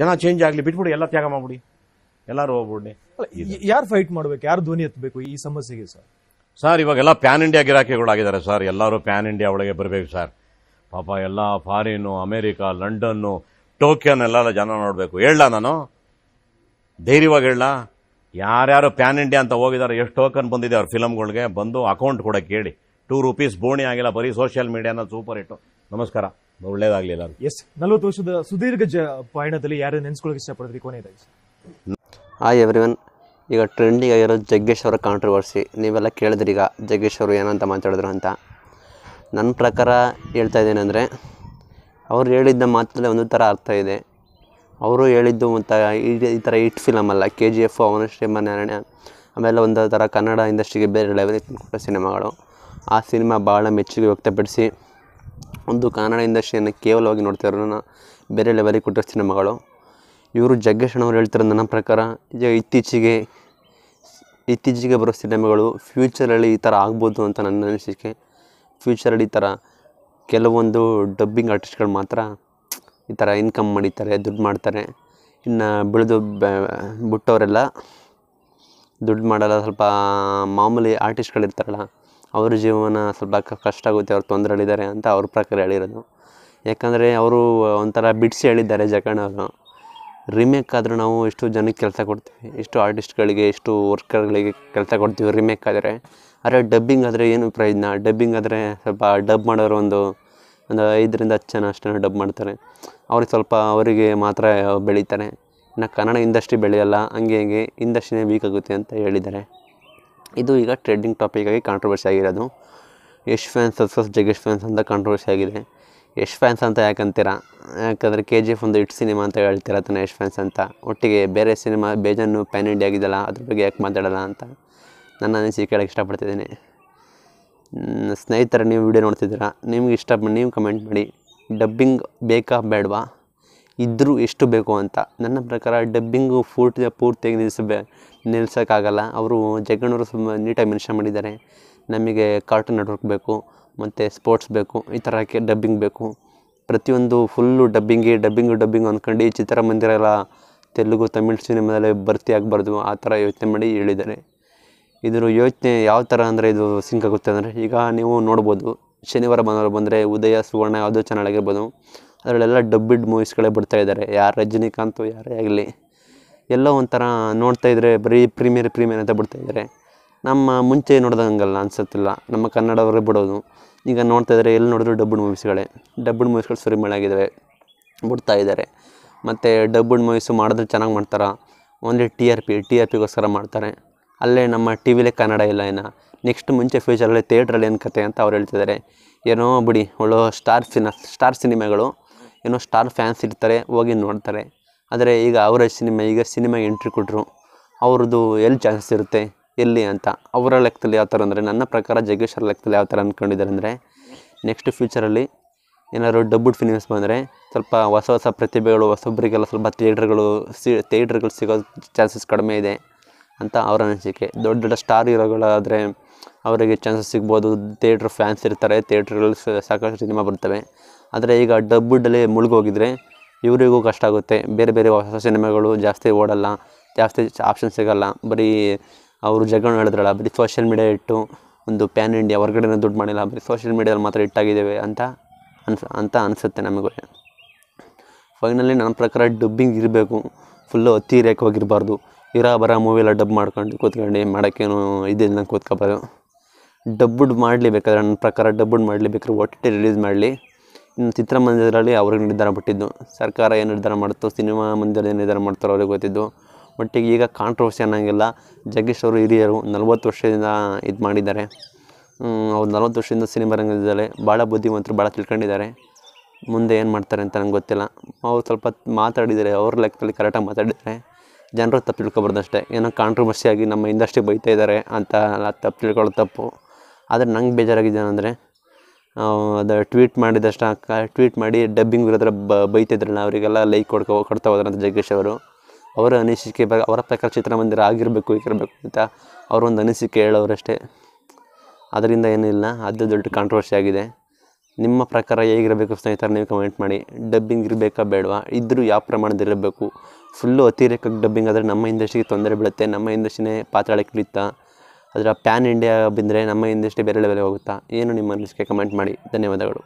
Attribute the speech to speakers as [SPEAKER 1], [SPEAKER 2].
[SPEAKER 1] ಜನ ಚೇಂಜ್ ಆಗಲಿ ಬಿಟ್ಬಿಡಿ ಎಲ್ಲ ತ್ಯಾಗ ಮಾಡ್ಬಿಡಿ ಎಲ್ಲರೂ ಹೋಗ್ಬಿಡಿ ಯಾರು ಫೈಟ್ ಮಾಡ್ಬೇಕು ಯಾರು ಧ್ವನಿ ಎತ್ತಬೇಕು ಈ ಸಮಸ್ಯೆಗೆ ಸರ್ ಸರ್ ಇವಾಗೆಲ್ಲ ಪ್ಯಾನ್ ಇಂಡಿಯಾ ಗಿರಾಕಿಗಳಾಗಿದ್ದಾರೆ ಸರ್ ಎಲ್ಲರೂ ಪ್ಯಾನ್ ಇಂಡಿಯಾ ಒಳಗೆ ಬರಬೇಕು ಸರ್ ಪಾಪ ಎಲ್ಲ ಫಾರಿನು ಅಮೇರಿಕಾ ಲಂಡನ್ನು ಟೋಕಿಯೋನ್ ಎಲ್ಲ ಜನ ನೋಡಬೇಕು ಹೇಳಲ್ಲ ನಾನು ಧೈರ್ಯವಾಗಿ ಹೇಳ ಯಾರ್ಯಾರು ಪ್ಯಾನ್ ಇಂಡಿಯಾ ಅಂತ ಹೋಗಿದ್ದಾರೆ ಎಷ್ಟು ಟೋಕನ್ ಬಂದಿದೆ ಅವ್ರ ಫಿಲಮ್ಗಳಿಗೆ ಬಂದು ಅಕೌಂಟ್ ಕೂಡ ಕೇಳಿ ಟೂ ರುಪೀಸ್ ಬೋಣಿ ಆಗಿಲ್ಲ ಬರೀ ಸೋಷಿಯಲ್ ಮೀಡಿಯಾನ ಸೂಪರ್ ಇಟ್ಟು ನಮಸ್ಕಾರ ಒಳ್ಳೇದಾಗ್ಲಿಲ್ಲ ಎಲ್ಲರೂ ಎಸ್ ನಲವತ್ತು ವರ್ಷದ ಸುದೀರ್ಘ ಪಯಣದಲ್ಲಿ ಯಾರು ಕೊನೆಯದಾಗಿ ಹಾಯ್ ಎವ್ರಿವನ್ ಈಗ ಟ್ರೆಂಡಿಂಗ್ ಆಗಿರೋ ಜಗ್ಗೇಶ್ ಅವರ ಕಾಂಟ್ರವರ್ಸಿ ನೀವೆಲ್ಲ ಕೇಳಿದ್ರಿ ಈಗ ಜಗ್ಗೇಶ್ ಅವರು ಏನಂತ ಮಾತಾಡಿದ್ರು ಅಂತ ನನ್ನ ಪ್ರಕಾರ ಹೇಳ್ತಾ ಇದ್ದೇನೆಂದರೆ ಅವ್ರು ಹೇಳಿದ್ದ ಮಾತಲ್ಲೇ ಒಂದು ಥರ ಅರ್ಥ ಇದೆ ಅವರು ಹೇಳಿದ್ದು ಅಂತ ಈ ಥರ ಹಿಟ್ ಫಿಲಮ್ ಅಲ್ಲ ಕೆ ಜಿ ಎಫ್ ಅವನ ಶ್ರೀಮನಾರಾಯಣ ಆಮೇಲೆ ಒಂದು ಥರ ಕನ್ನಡ ಇಂಡಸ್ಟ್ರಿಗೆ ಬೇರೆ ಲೆವೆಲ್ ಕೊಟ್ಟ ಸಿನಿಮಾಗಳು ಆ ಸಿನಿಮಾ ಭಾಳ ಮೆಚ್ಚುಗೆ ವ್ಯಕ್ತಪಡಿಸಿ ಒಂದು ಕನ್ನಡ ಇಂಡಸ್ಟ್ರಿಯನ್ನು ಕೇವಲವಾಗಿ ನೋಡ್ತಾ ನಾನು ಬೇರೆ ಲೆವೆಲಿಗೆ ಕೊಟ್ಟಿರೋ ಸಿನಿಮಾಗಳು ಇವರು ಜಗ್ಗೇಶಣ್ಣವ್ರು ಹೇಳ್ತಿರೋ ನನ್ನ ಪ್ರಕಾರ ಈಗ ಇತ್ತೀಚೆಗೆ ಇತ್ತೀಚೆಗೆ ಬರೋ ಸಿನಿಮಾಗಳು ಫ್ಯೂಚರಲ್ಲಿ ಈ ಥರ ಆಗ್ಬೋದು ಅಂತ ನನ್ನ ಅನಿಸಿಕೆ ಫ್ಯೂಚರಲ್ಲಿ ಈ ಥರ ಕೆಲವೊಂದು ಡಬ್ಬಿಂಗ್ ಆರ್ಟಿಸ್ಟ್ಗಳು ಮಾತ್ರ ಈ ಥರ ಇನ್ಕಮ್ ಮಾಡಿದ್ದಾರೆ ದುಡ್ಡು ಮಾಡ್ತಾರೆ ಇನ್ನು ಬೆಳೆದು ಬಿಟ್ಟವರೆಲ್ಲ ದುಡ್ಡು ಮಾಡಲ್ಲ ಸ್ವಲ್ಪ ಮಾಮೂಲಿ ಆರ್ಟಿಸ್ಟ್ಗಳಿರ್ತಾರಲ್ಲ ಅವ್ರ ಜೀವನ ಸ್ವಲ್ಪ ಕಷ್ಟ ಆಗುತ್ತೆ ಅವ್ರು ತೊಂದರೆಗಳಿದ್ದಾರೆ ಅಂತ ಅವ್ರ ಪ್ರಕಾರ ಹೇಳಿರೋದು ಯಾಕಂದರೆ ಅವರು ಒಂಥರ ಬಿಡಿಸಿ ಹೇಳಿದ್ದಾರೆ ಜಕಣ್ಣ ರಿಮೇಕ್ ಆದರೂ ನಾವು ಎಷ್ಟು ಜನಕ್ಕೆ ಕೆಲಸ ಕೊಡ್ತೀವಿ ಎಷ್ಟು ಆರ್ಟಿಸ್ಟ್ಗಳಿಗೆ ಎಷ್ಟು ವರ್ಕರ್ಗಳಿಗೆ ಕೆಲಸ ಕೊಡ್ತೀವಿ ರಿಮೇಕ್ ಆದರೆ ಆದರೆ ಡಬ್ಬಿಂಗ್ ಆದರೆ ಏನು ಪ್ರಯೋಜನ ಡಬ್ಬಿಂಗ್ ಆದರೆ ಸ್ವಲ್ಪ ಡಬ್ ಮಾಡೋರು ಒಂದು ಒಂದು ಐದರಿಂದ ಹತ್ತು ಜನ ಅಷ್ಟೇ ಡಬ್ ಮಾಡ್ತಾರೆ ಅವ್ರಿಗೆ ಸ್ವಲ್ಪ ಅವರಿಗೆ ಮಾತ್ರ ಬೆಳೀತಾರೆ ಇನ್ನು ಕನ್ನಡ ಇಂಡಸ್ಟ್ರಿ ಬೆಳೆಯಲ್ಲ ಹಂಗೆ ಹಂಗೆ ಇಂಡಸ್ಟ್ರಿನೇ ವೀಕ್ ಆಗುತ್ತೆ ಅಂತ ಹೇಳಿದ್ದಾರೆ ಇದು ಈಗ ಟ್ರೆಂಡಿಂಗ್ ಟಾಪಿಕಾಗಿ ಕಾಂಟ್ರವರ್ಸಿ ಆಗಿರೋದು Yash fans versus Jaggesh fans ಅಂತ ಕಾಂಟ್ರವರ್ಸಿ ಆಗಿದೆ ಯಶ್ ಫ್ಯಾನ್ಸ್ ಅಂತ ಯಾಕಂತೀರ ಯಾಕಂದರೆ ಕೆ ಜಿ ಎಫ್ ಒಂದು ಇಟ್ ಸಿನಿಮಾ ಅಂತ ಹೇಳ್ತೀರ ತಾನೆ ಯಶ್ ಫ್ಯಾನ್ಸ್ ಅಂತ ಒಟ್ಟಿಗೆ ಬೇರೆ ಸಿನಿಮಾ ಬೇಜಾನು ಪ್ಯಾನ್ ಇಂಡಿಯಾ ಆಗಿದ್ದಲ್ಲ ಅದ್ರ ಬಗ್ಗೆ ಯಾಕೆ ಮಾತಾಡೋಲ್ಲ ಅಂತ ನನ್ನ ಅನಿಸಿ ಕೇಳೋಕ್ಕೆ ಇಷ್ಟಪಡ್ತಿದ್ದೀನಿ ಸ್ನೇಹಿತರ ನೀವು ವಿಡಿಯೋ ನೋಡ್ತಿದ್ದೀರಾ ನಿಮ್ಗೆ ಇಷ್ಟ ನೀವು ಕಮೆಂಟ್ ಮಾಡಿ ಡಬ್ಬಿಂಗ್ ಬೇಕಾ ಬೇಡವಾ ಇದ್ದರೂ ಎಷ್ಟು ಬೇಕು ಅಂತ ನನ್ನ ಪ್ರಕಾರ ಡಬ್ಬಿಂಗು ಪೂರ್ತಿ ಪೂರ್ತಿಯಾಗಿ ನಿಲ್ಲಿಸಬೇ ನಿಲ್ಸೋಕ್ಕಾಗಲ್ಲ ಅವರು ಜಗ್ಗಣ್ಣವರು ತುಂಬ ನೀಟಾಗಿ ಮೆನ್ಷನ್ ಮಾಡಿದ್ದಾರೆ ನಮಗೆ ಕಾರ್ಟೂನ್ ನೆಟ್ವರ್ಕ್ ಬೇಕು ಮತ್ತು ಸ್ಪೋರ್ಟ್ಸ್ ಬೇಕು ಈ ಥರಕ್ಕೆ ಡಬ್ಬಿಂಗ್ ಬೇಕು ಪ್ರತಿಯೊಂದು ಫುಲ್ಲು ಡಬ್ಬಿಂಗೇ ಡಬ್ಬಿಂಗು ಡಬ್ಬಿಂಗ್ ಅಂದ್ಕೊಂಡು ಈ ಚಿತ್ರಮಂದಿರ ಎಲ್ಲ ತೆಲುಗು ತಮಿಳ್ ಸಿನಿಮಾದಲ್ಲಿ ಭರ್ತಿ ಆಗಬಾರ್ದು ಆ ಥರ ಯೋಚನೆ ಮಾಡಿ ಹೇಳಿದ್ದಾರೆ ಇದರ ಯೋಚನೆ ಯಾವ ಥರ ಅಂದರೆ ಇದು ಸಿಂಕ್ ಆಗುತ್ತೆ ಅಂದರೆ ಈಗ ನೀವು ನೋಡ್ಬೋದು ಶನಿವಾರ ಭಾನುವಾರ ಬಂದರೆ ಉದಯ ಸುವರ್ಣ ಯಾವುದೋ ಚೆನ್ನಾಗಿರ್ಬೋದು ಅದರಲ್ಲೆಲ್ಲ ಡಬ್ಬಿಡ್ ಮೂವೀಸ್ಗಳೇ ಬರ್ತಾಯಿದ್ದಾರೆ ಯಾರು ರಜನಿಕಾಂತು ಯಾರೇ ಆಗಲಿ ಎಲ್ಲೋ ಒಂಥರ ನೋಡ್ತಾ ಇದ್ದರೆ ಬರೀ ಪ್ರೀಮಿಯರ್ ಪ್ರೀಮಿಯರ್ ಅಂತ ಬಿಡ್ತಾಯಿದ್ದಾರೆ ನಮ್ಮ ಮುಂಚೆ ನೋಡ್ದಂಗಲ್ಲ ಅನ್ಸತ್ತಿಲ್ಲ ನಮ್ಮ ಕನ್ನಡವರು ಬಿಡೋದು ಈಗ ನೋಡ್ತಾ ನೋಡ್ತಾಯಿದ್ರೆ ಎಲ್ಲಿ ನೋಡಿದ್ರು ಡಬ್ಬುಡ್ ಮೂವೀಸ್ಗಳೇ ಡಬ್ಬುಡ್ ಮೂವೀಸ್ಗಳು ಆಗಿದ್ದಾವೆ ಬಿಡ್ತಾ ಇದ್ದಾರೆ ಮತ್ತು ಡಬ್ಬುಡ್ ಮೂವೀಸು ಮಾಡಿದ್ರೆ ಚೆನ್ನಾಗಿ ಮಾಡ್ತಾರೆ only T R P T R ಪಿಗೋಸ್ಕರ ಮಾಡ್ತಾರೆ ಅಲ್ಲೇ ನಮ್ಮ ಟಿ ವಿಲೇ ಕನ್ನಡ ಇಲ್ಲ ಇನ್ನು ನೆಕ್ಸ್ಟ್ ಮುಂಚೆ ಫ್ಯೂಚರಲ್ಲಿ ಥಿಯೇಟ್ರಲ್ಲಿ ಏನು ಕತೆ ಅಂತ ಅವ್ರು ಹೇಳ್ತಿದ್ದಾರೆ ಏನೋ ಬಿಡಿ ಒಳ್ಳೆ ಸ್ಟಾರ್ ಸಿನ ಸ್ಟಾರ್ ಸಿನಿಮಾಗಳು ಏನೋ ಸ್ಟಾರ್ ಫ್ಯಾನ್ಸ್ ಇರ್ತಾರೆ ಹೋಗಿ ನೋಡ್ತಾರೆ ಆದರೆ ಈಗ ಅವರ ಸಿನಿಮಾ ಈಗ ಸಿನಿಮಾ ಎಂಟ್ರಿ ಕೊಟ್ಟರು ಅವ್ರದ್ದು ಎಲ್ಲಿ ಚಾನ್ಸಸ್ ಇರುತ್ತೆ ಎಲ್ಲಿ ಅಂತ ಅವರ ಲೆಕ್ಕದಲ್ಲಿ ಯಾವ ಥರ ಅಂದರೆ ನನ್ನ ಪ್ರಕಾರ ಜಗ್ಗೇಶ್ವರ ಲೆಕ್ಕದಲ್ಲಿ ಯಾವ ಥರ ಅಂದ್ಕೊಂಡಿದ್ದಾರೆ ಅಂದರೆ ನೆಕ್ಸ್ಟ್ ಫ್ಯೂಚರಲ್ಲಿ ಏನಾದರೂ ಡಬ್ಬುಡ್ ಫಿನಿಮಸ್ ಬಂದರೆ ಸ್ವಲ್ಪ ಹೊಸ ಹೊಸ ಪ್ರತಿಭೆಗಳು ಹೊಸೊಬ್ಬರಿಗೆಲ್ಲ ಸ್ವಲ್ಪ ಥಿಯೇಟ್ರ್ಗಳು ಸಿ ಥಿಯೇಟ್ರ್ಗಳು ಸಿಗೋ ಚಾನ್ಸಸ್ ಕಡಿಮೆ ಇದೆ ಅಂತ ಅವರ ಅನಿಸಿಕೆ ದೊಡ್ಡ ದೊಡ್ಡ ಸ್ಟಾರ್ ಹೀರೋಗಳಾದರೆ ಅವರಿಗೆ ಚಾನ್ಸಸ್ ಸಿಗ್ಬೋದು ಥಿಯೇಟ್ರ್ ಫ್ಯಾನ್ಸ್ ಇರ್ತಾರೆ ಥಿಯೇಟ್ರ್ಗಳು ಸಾಕಷ್ಟು ಸಿನಿಮಾ ಬರ್ತವೆ ಆದರೆ ಈಗ ಡಬ್ಬುಡಲ್ಲಿ ಮುಳುಗೋಗಿದ್ರೆ ಇವರಿಗೂ ಕಷ್ಟ ಆಗುತ್ತೆ ಬೇರೆ ಬೇರೆ ಹೊಸ ಸಿನಿಮಾಗಳು ಜಾಸ್ತಿ ಓಡಲ್ಲ ಜಾಸ್ತಿ ಆಪ್ಷನ್ ಸಿಗೋಲ್ಲ ಬರೀ ಅವರು ಜಗಳ ಹೇಳಿದ್ರಲ್ಲ ಬರೀ ಸೋಷಿಯಲ್ ಮೀಡಿಯಾ ಇಟ್ಟು ಒಂದು ಪ್ಯಾನ್ ಇಂಡಿಯಾ ಹೊರಗಡೆ ದುಡ್ಡು ಮಾಡಿಲ್ಲ ಬರೀ ಸೋಷಿಯಲ್ ಮೀಡಿಯಾದಲ್ಲಿ ಮಾತ್ರ ಇಟ್ಟಾಗಿದ್ದೇವೆ ಅಂತ ಅನ್ಸ ಅಂತ ಅನಿಸುತ್ತೆ ನಮಗೂ ಫೈನಲಿ ನನ್ನ ಪ್ರಕಾರ ಡಬ್ಬಿಂಗ್ ಇರಬೇಕು ಫುಲ್ಲು ಅತಿ ಹೋಗಿರಬಾರ್ದು ಇರೋ ಬರೋ ಮೂವಿಲ್ಲ ಡಬ್ ಮಾಡ್ಕೊಂಡು ಕೂತ್ಕೊಂಡು ಮಾಡೋಕ್ಕೇನು ಇದಿಲ್ಲ ಕೂತ್ಕೋಬಾರ್ದು ಡಬ್ಬುಡ್ ಮಾಡಲಿ ಬೇಕಾದ್ರೆ ನನ್ನ ಪ್ರಕಾರ ಡಬ್ಬುಡ್ ಮಾಡಲಿ ಬೇಕಾದ್ರೆ ರಿಲೀಸ್ ಮಾಡಲಿ ಚಿತ್ರಮಂದಿರದಲ್ಲಿ ಅವ್ರಿಗೆ ನಿರ್ಧಾರ ಬಿಟ್ಟಿದ್ದು ಸರ್ಕಾರ ಏನು ನಿರ್ಧಾರ ಮಾಡ್ತೋ ಸಿನಿಮಾ ಮಂದಿರದ ಏನು ನಿರ್ಧಾರ ಮಾಡ್ತಾರೋ ಅವ್ರಿಗೆ ಗೊತ್ತಿದ್ದು ಬಟ್ ಈಗ ಕಾಂಟ್ರವರ್ಸಿ ಅನ್ನೋಂಗಿಲ್ಲ ಜಗ್ಗೇಶ್ ಅವರು ಹಿರಿಯರು ನಲ್ವತ್ತು ವರ್ಷದಿಂದ ಇದು ಮಾಡಿದ್ದಾರೆ ಅವ್ರು ನಲ್ವತ್ತು ವರ್ಷದಿಂದ ಸಿನಿಮಾ ರಂಗದಲ್ಲೇ ಭಾಳ ಬುದ್ಧಿವಂತರು ಭಾಳ ತಿಳ್ಕೊಂಡಿದ್ದಾರೆ ಮುಂದೆ ಏನು ಮಾಡ್ತಾರೆ ಅಂತ ನಂಗೆ ಗೊತ್ತಿಲ್ಲ ಅವ್ರು ಸ್ವಲ್ಪ ಮಾತಾಡಿದ್ದಾರೆ ಅವ್ರ ಲೆಕ್ಕದಲ್ಲಿ ಕರೆಕ್ಟಾಗಿ ಮಾತಾಡಿದ್ದಾರೆ ಜನರು ತಪ್ಪು ತಿಳ್ಕೊಬಾರ್ದು ಅಷ್ಟೇ ಏನೋ ಕಾಂಟ್ರವರ್ಸಿಯಾಗಿ ನಮ್ಮ ಇಂಡಸ್ಟ್ರಿ ಬೈತಾ ಇದ್ದಾರೆ ಅಂತ ತಪ್ಪು ತಿಳ್ಕೊಳ್ಳೋ ತಪ್ಪು ಆದರೆ ನಂಗೆ ಬೇಜಾರಾಗಿದ್ದೇನೆ ಅಂದರೆ ಅದು ಟ್ವೀಟ್ ಮಾಡಿದಷ್ಟು ಟ್ವೀಟ್ ಮಾಡಿ ಡಬ್ಬಿಂಗ್ ಇರೋದ್ರ ಬ ಬೈತಿದ್ರಲ್ಲ ಅವರಿಗೆಲ್ಲ ಲೈಕ್ ಕೊಡ್ಕೊ ಕೊಡ್ತಾ ಹೋದ್ರಂತ ಜಗ್ಗೇಶ್ ಅವರು ಅವರ ಅನಿಸಿಕೆ ಬ ಅವರ ಪ್ರಕಾರ ಚಿತ್ರಮಂದಿರ ಆಗಿರಬೇಕು ಈಗಿರಬೇಕು ಅಂತ ಅವರೊಂದು ಅನಿಸಿಕೆ ಹೇಳೋರಷ್ಟೇ ಅದರಿಂದ ಏನಿಲ್ಲ ಅದು ದೊಡ್ಡ ಕಾಂಟ್ರವರ್ಸಿ ಆಗಿದೆ ನಿಮ್ಮ ಪ್ರಕಾರ ಹೇಗಿರಬೇಕು ಸ್ನೇಹಿತರೆ ನೀವು ಕಮೆಂಟ್ ಮಾಡಿ ಡಬ್ಬಿಂಗ್ ಇರಬೇಕಾ ಬೇಡವಾ ಇದ್ದರೂ ಯಾವ ಪ್ರಮಾಣದಲ್ಲಿರಬೇಕು ಫುಲ್ಲು ಅತಿರೇಕಕ್ಕೆ ಡಬ್ಬಿಂಗ್ ಆದರೆ ನಮ್ಮ ಇಂಡಸ್ಟ್ರಿಗೆ ತೊಂದರೆ ಬೀಳುತ್ತೆ ನಮ್ಮ ಇಂಡಸ್ಟ್ರಿನೇ ಪಾತ್ರಾಳಕ್ಕೆ ಬಿಡುತ್ತಾ ಅದರ ಪ್ಯಾನ್ ಇಂಡಿಯಾ ಬಂದರೆ ನಮ್ಮ ಇಂಡಸ್ಟ್ರಿ ಬೇರೆ ಲೆವೆಲ್ಗೆ ಹೋಗುತ್ತಾ ಏನು ನಿಮ್ಮ ಅನಿಸಿಕೆ ಕಮೆಂಟ್ ಮಾಡಿ ಧನ್ಯವಾದಗಳು